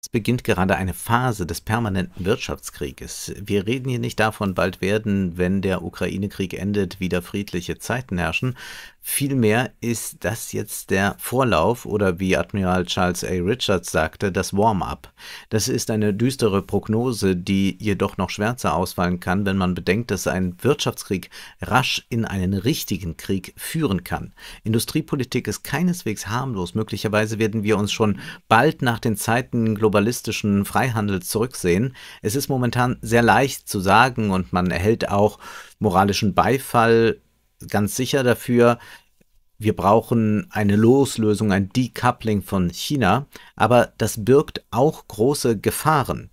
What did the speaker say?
Es beginnt gerade eine Phase des permanenten Wirtschaftskrieges. Wir reden hier nicht davon, bald werden, wenn der Ukraine-Krieg endet, wieder friedliche Zeiten herrschen. Vielmehr ist das jetzt der Vorlauf oder wie Admiral Charles A. Richards sagte, das Warm-up. Das ist eine düstere Prognose, die jedoch noch schwärzer ausfallen kann, wenn man bedenkt, dass ein Wirtschaftskrieg rasch in einen richtigen Krieg führen kann. Industriepolitik ist keineswegs harmlos. Möglicherweise werden wir uns schon bald nach den Zeiten globalistischen Freihandels zurücksehen. Es ist momentan sehr leicht zu sagen und man erhält auch moralischen Beifall ganz sicher dafür, wir brauchen eine Loslösung, ein Decoupling von China, aber das birgt auch große Gefahren.